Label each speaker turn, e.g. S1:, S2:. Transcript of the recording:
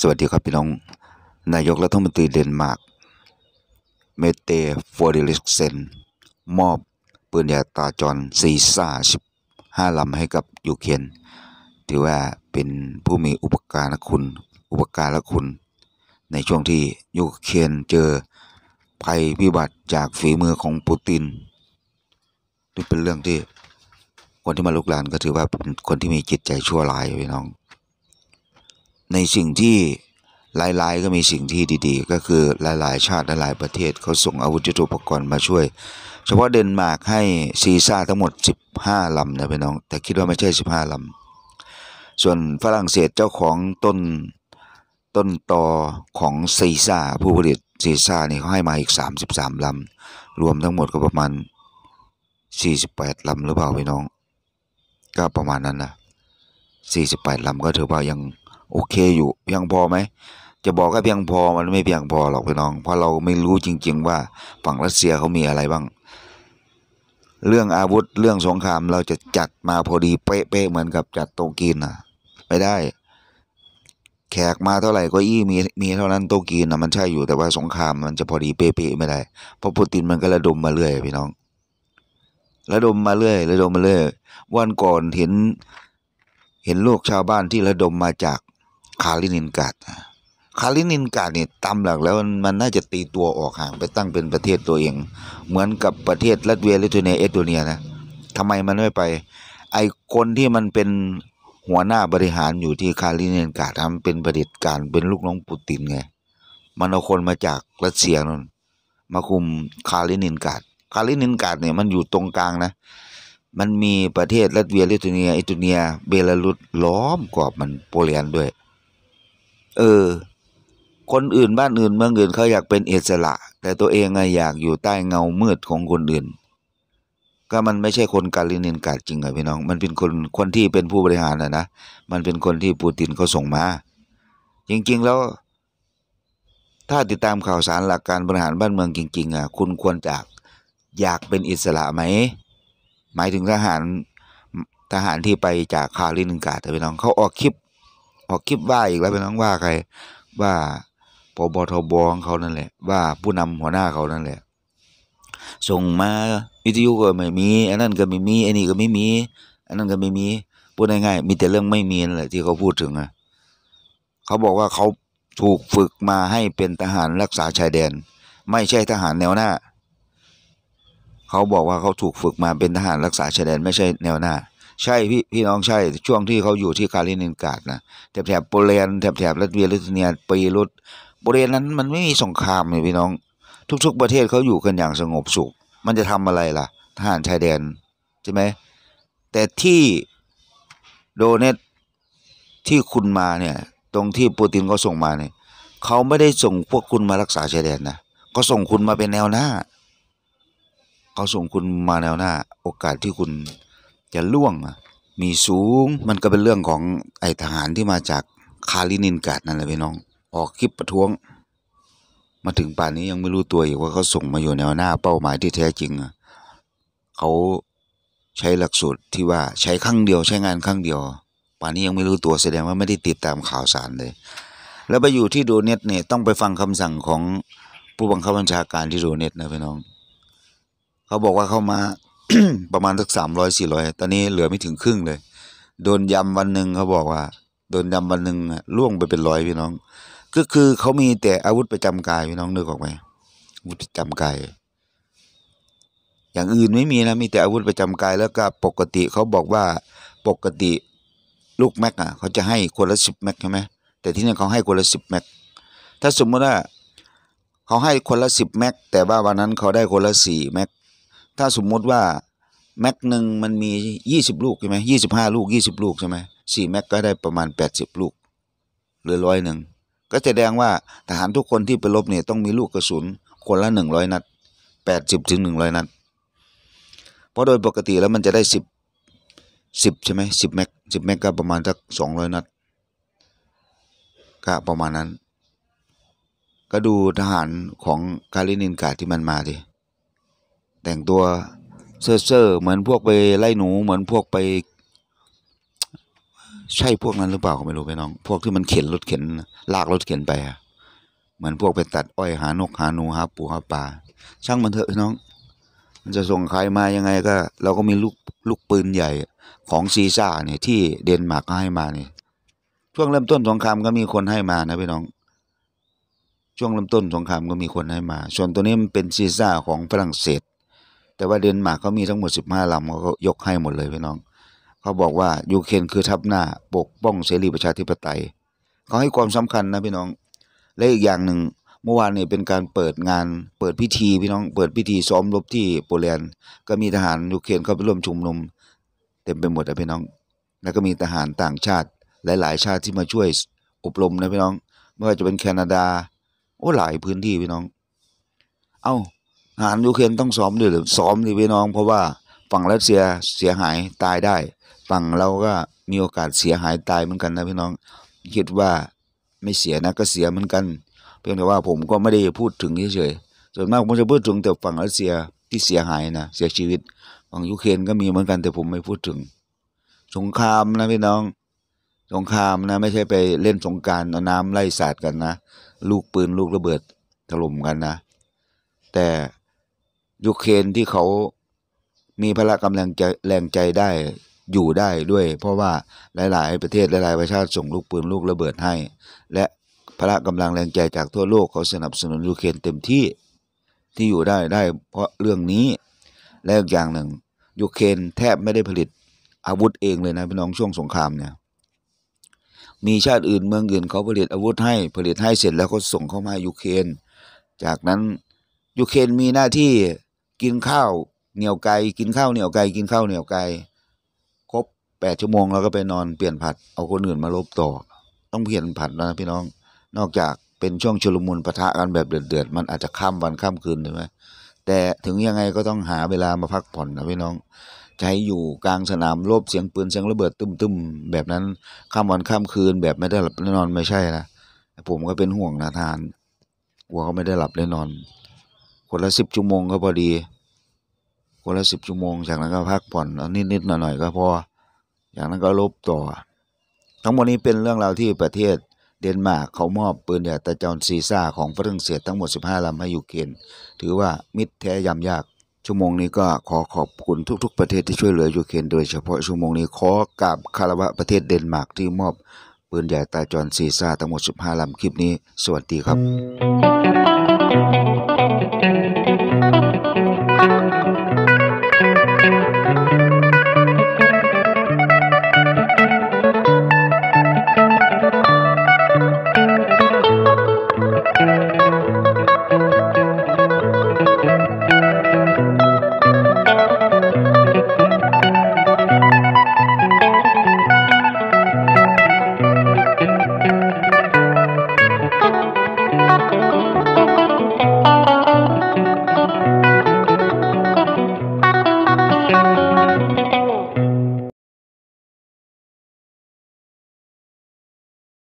S1: สวัสดีครับพี่น้อง นายกรัฐมนตรีเดนมาร์กเมเตฟอริลิกเซนมอบปืนยาตาจรซีซ่าสิบห้าลำให้กับยูเครนถือว่าเป็นผู้มีอุปการะคุณ อุปการะคุณ ในช่วงที่ยูเครนเจอภัยพิบัติจากฝีมือของปูตินนี่เป็นเรื่องที่คนที่มาลุกลานก็ถือว่าเป็นคนที่มีจิตใจชั่วร้ายพี่น้องในสิ่งที่หลาย ๆ ก็มีสิ่งที่ดี ๆ ก็คือหลาย ๆ ชาติ หลาย ประเทศเขาส่งอาวุธยุทโธปกรณ์มาช่วย เฉพาะเดนมาร์กให้ ซีซ่าทั้งหมด 15 ลำนะพี่น้อง แต่คิดว่าไม่ใช่ 15 ลำ ส่วนฝรั่งเศสเจ้าของต้น ต้นตอของซีซ่าผู้ผลิตซีซ่า นี่เขาให้มาอีก 33 ลำ รวมทั้งหมดก็ประมาณ 48 ลำหรือเปล่าพี่น้อง ก็ประมาณนั้นนะ48ลำก็ถือว่ายังโอเคอยู่เพียงพอไหม จะบอกก็เพียงพอมันไม่เพียงพอหรอกพี่น้อง เพราะเราไม่รู้จริง ๆว่าฝั่งรัสเซียเขามีอะไรบ้าง เรื่องอาวุธเรื่องสงครามเราจะจัดมาพอดีเป๊ะๆเหมือนกับจัดโตกีนอ่ะ ไม่ได้ แขกมาเท่าไหร่ก็อี้มีมีเท่านั้น โตกีนอ่ะมันใช่อยู่แต่ว่าสงครามมันจะพอดีเป๊ะๆไม่ได้เพราะปูตินมันก็ระดมมาเรื่อยพี่น้อง ระดมมาเรื่อยระดมมาเรื่อยวันก่อนเห็นเห็นลูกชาวบ้านที่ระดมมาจากคาลินินกาด คาลินินกาดเนี่ยตามหลักแล้วมันน่าจะตีตัวออกห่าง ไปตั้งเป็นประเทศตัวเอง เหมือนกับประเทศลัตเวียลิทัวเนียเอสโตเนียนะทำไมมันไม่ไป ไอคนที่มันเป็นหัวหน้าบริหารอยู่ที่คาลินินกาดทาเป็นประเด็จการเป็นลูกน้องปูตินไง มันเอาคนมาจากรัสเซียนนมาคุมคาลินินกาด คาลินินกาดเนี่ยมันอยู่ตรงกลางนะ มันมีประเทศรัสเซียลิทัวเนียอิตาเนียเบลารุสล้อมกรอบมันโปแลนด์ด้วยเออ คนอื่นบ้านอื่นเมืองอื่นเขาอยากเป็นอิสระ แต่ตัวเองไงอยากอยู่ใต้เงามืดของคนอื่น ก็มันไม่ใช่คนกาลินินกาดจริงอะพี่น้อง มันเป็นคนคนที่เป็นผู้บริหารอะนะมันเป็นคนที่ปูตินเขาส่งมาจริงๆแล้ว ถ้าติดตามข่าวสารหลักการบริหารบ้านเมืองจริงๆอะคุณควรจะอยากเป็นอิสระไหมหมายถึงทหารทหารที่ไปจากคาลินกาดแต่พี่น้องเขาออกคลิปออกคลิปว่าอีกแล้วเป็นน้องว่าใครว่าปบทบของเขานั่นแหละว่าผู้นำหัวหน้าเขานั่นแหละ ส่งมาวิทยุก็ไม่มีอันนั้นก็ไม่มีอันนี้ก็ไม่มีอันนั้นก็ไม่มีพูดง่ายๆมีแต่เรื่องไม่มีนั่นแหละที่เขาพูดถึงอะเขาบอกว่าเขาถูกฝึกมาให้เป็นทหารรักษาชายแดน ไม่ใช่ทหารแนวหน้า เขาบอกว่าเขาถูกฝึกมาเป็นทหารรักษาชายแดนไม่ใช่แนวหน้าใช่พี่พี่น้องใช่ ช่วงที่เขาอยู่ที่คาลินินกาดนะแถบแถบโปรแลนด์แถบแถบรัสเวียลิทัสเนียปีรุตปรลเด์นั้นมันไม่มีสงครามเลยพี่น้อง ทุก ๆ ประเทศเขาอยู่กันอย่างสงบสุข มันจะทำอะไรล่ะทหารชายแดนใช่ไหมแต่ที่โดเนตที่คุณมาเนี่ย ตรงที่ปูตินเขาส่งมาเนี่ยเขาไม่ได้ส่งพวกคุณมารักษาชายแดนนะเขาส่งคุณมาเป็นแนวหน้าเขาส่งคุณมาแนวหน้า โอกาสที่คุณจะล่วงมีสูงมันก็เป็นเรื่องของไอทหารที่มาจากคาลินินกาดนั่นแหละพี่น้อง ออกคลิปประท้วงมาถึงป่านนี้ยังไม่รู้ตัวอีกว่าเขาส่งมาอยู่แนวหน้า เป้าหมายที่แท้จริงเขาใช้หลักสูตร ที่ว่าใช้ครั้งเดียวใช้งานครั้งเดียว ป่านนี้ยังไม่รู้ตัวแสดงว่าไม่ได้ติดตามข่าวสารเลย แล้วไปอยู่ที่โดเนตเนี่ยต้องไปฟังคำสั่งของผู้บังคับบัญชาการที่โดเนตนะพี่น้องเขาบอกว่าเข้ามาประมาณสักสามร้อยสี่ร้อยตอนนี้เหลือไม่ถึงครึ่งเลย โดนยำวันหนึ่งเขาบอกว่า โดนยำวันหนึ่งล่วงไปเป็นร้อยพี่น้องก็คือเขามีแต่อาวุธประจำกายพี่น้องนึกออกไหมอาวุธประจำกายอย่างอื่นไม่มีนะมีแต่อาวุธประจำกาย แล้วก็ปกติเขาบอกว่า ปกติลูกแม็กอ่ะเขาจะให้คนละสิบแม็กใช่ไหมแต่ที่นี่เขาให้คนละสิบแม็กถ้าสมมติว่า เขาให้คนละสิบแม็กแต่ว่าวันนั้นเขาได้คนละสี่แม็กถ้าสมมติว่าแม็กหนึ่งมันมียี่สิบลูกใช่ไหมยี่สิบห้าลูกยี่สิบลูกใช่ไหมสี่แม็กก็ได้ประมาณแปดสิบลูกหรือร้อยหนึ่งก็แสดงว่าทหารทุกคนที่ไปรบเนี่ยต้องมีลูกกระสุนคนละหนึ่งร้อยนัดแปดสิบถึงหนึ่งร้อยนัด เพราะโดยปกติแล้วมันจะได้สิบสิบใช่ไหมสิบแม็กสิบแม็กก็ประมาณสักสองร้อยนัด ก็ประมาณนั้น ก็ดูทหารของคาลินินกาที่มันมาดิแต่งตัวเซ่อเซ่อเหมือนพวกไปไล่หนูเหมือนพวกไป ใช่พวกนั้นหรือเปล่าก็ไม่รู้ไปน้อง พวกที่มันเข็นรถเข็นลากรถเข็นไปอะเหมือนพวกไปตัด อ้อย หานก หาหนูหาปูหาปลาช่างมันเถอะน้อง มันจะส่งใครมายังไงก็ เราก็มีลูกลูกปืนใหญ่ของซีซ่าเนี่ย ที่เดนมาร์กให้มาเนี่ยช่วงเริ่มต้นสงครามก็มีคนให้มานะพี่น้อง ช่วงเริ่มต้นสงครามก็มีคนให้มา ส่วนตัวนี้มันเป็นซีซ่าของฝรั่งเศสแต่ว่าเดนมาร์กเขามีทั้งหมด 15 ลำเขาก็ยกให้หมดเลยพี่น้อง เขาบอกว่ายูเครนคือทับหน้า ปกป้องเสรีประชาธิปไตย เขาให้ความสำคัญนะพี่น้อง และอีกอย่างหนึ่งเมื่อวานเนี่ยเป็นการเปิดงานเปิดพิธีพี่น้อง เปิดพิธีซ้อมรบที่โปแลนด์ก็มีทหารยูเครนเข้าไปร่วมชุมนุม เต็มไปหมดนะพี่น้อง แล้วก็มีทหารต่างชาติ หลายๆชาติที่มาช่วยอบรมนะพี่น้องไม่ว่าจะเป็นแคนาดาโอ้หลายพื้นที่พี่น้อง เอา้าหารยูเครนต้องซ้อมด้วยหรือซ้อมดีพี่น้อง เพราะว่าฝั่งรัสเซียเสียหายตายได้ ฝั่งเราก็มีโอกาสเสียหายตายเหมือนกันนะพี่น้องคิดว่าไม่เสียนะก็เสียเหมือนกันเพียงแต่ว่าผมก็ไม่ได้พูดถึงเฉยๆส่วนมากผมจะพูดถึงแต่ฝั่งรัสเซียที่เสียหายนะเสียชีวิตฝั่งยูเครนก็มีเหมือนกันแต่ผมไม่พูดถึง สงครามนะพี่น้อง สงครามนะ ไม่ใช่ไปเล่นสงการเอาน้ำไล่สาดกันนะ ลูกปืนลูกระเบิดถล่มกันนะ แต่ยูเครนที่เขามีพละกำลังใจแรงใจได้อยู่ได้ด้วย เพราะว่าหลาย ๆ ประเทศหลายๆประชาติส่งลูกปืนลูกระเบิดให้ และพละกำลังแรงใจจากทั่วโลกเขาสนับสนุนยูเครนเต็มที่ที่อยู่ได้ได้ เพราะเรื่องนี้และอีกอย่างหนึ่งยูเครนแทบไม่ได้ผลิตอาวุธเองเลยนะพี่น้องช่วงสงครามเนี่ย มีชาติอื่นเมืองอื่นเขาผลิตอาวุธให้ผลิตให้เสร็จ แล้วก็ส่งเข้ามายูเครนจากนั้นยูเครนมีหน้าที่กินข้าว เหนียวไก่กินข้าวเหนียวไก่กินข้าวเหนียวไก่ครบแปดชั่วโมงแล้วก็ไปนอนเปลี่ยนผัด เอาคนอื่นมาลบต่อ ต้องเปลี่ยนผัดนะพี่น้อง นอกจากเป็นช่วงชุลมุนปะทะกันแบบเดือดๆมันอาจจะข้ามวันข้ามคืนใช่ไหมแต่ถึงยังไงก็ต้องหาเวลามาพักผ่อนนะพี่น้องใช้อยู่กลางสนามรบเสียงปืนเสียงระเบิดตุ้มๆ แบบนั้นข้ามวันข้ามคืนแบบไม่ได้หลับไน่นอนไม่ใช่นะผมก็เป็นห่วงนะทานกลัวเขาไม่ได้หลับไน่นอนคนละสิบชั่วโมงก็พอดีคนละสิบชั่วโมงจากนั้นก็พักผ่อนนิดนิดหน่อยหน่อยก็พอจากนั้นก็ลบต่อ ทั้งหมดนี้เป็นเรื่องราวที่ประเทศเดนมาร์กเขามอบปืนแดดตะจอนซีซ่า ของฝรั่งเศสทั้งหมด 15ลำให้ยูเครนถือว่ามิตรแท้ยำยากชั่วโมงนี้ก็ขอขอบคุณทุกๆ ประเทศที่ช่วยเหลือยูเครนโดยเฉพาะชั่วโมงนี้ขอกราบคารวะประเทศเดนมาร์กที่มอบ ปืนใหญ่ตาจอนซีซ่าทั้งหมด 15ลำคลิปนี้ สวัสดีครับ